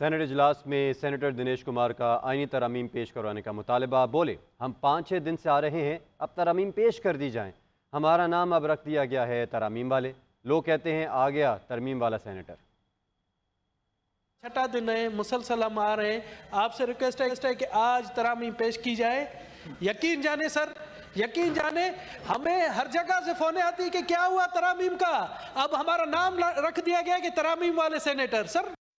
senate इजलास में senator Dinesh Kumar का आइनी तरामीम पेश करवाने का मुतालबा बोले हम पाँच छः दिन से आ रहे हैं अब तरामीम पेश कर दी जाएँ हमारा नाम अब रख दिया गया है तरामीम वाले लोग कहते हैं आ गया तरमीम वाला सैनिटर छठा दिन है मुसलसल हम आ रहे हैं आपसे रिक्वेस्ट है कि आज तरामीम पेश की जाए यकीन जाने सर यकीन जाने हमें हर जगह से फोने आती कि क्या हुआ तरामीम का अब हमारा नाम रख दिया गया कि तरामीम वाले सेनेटर सर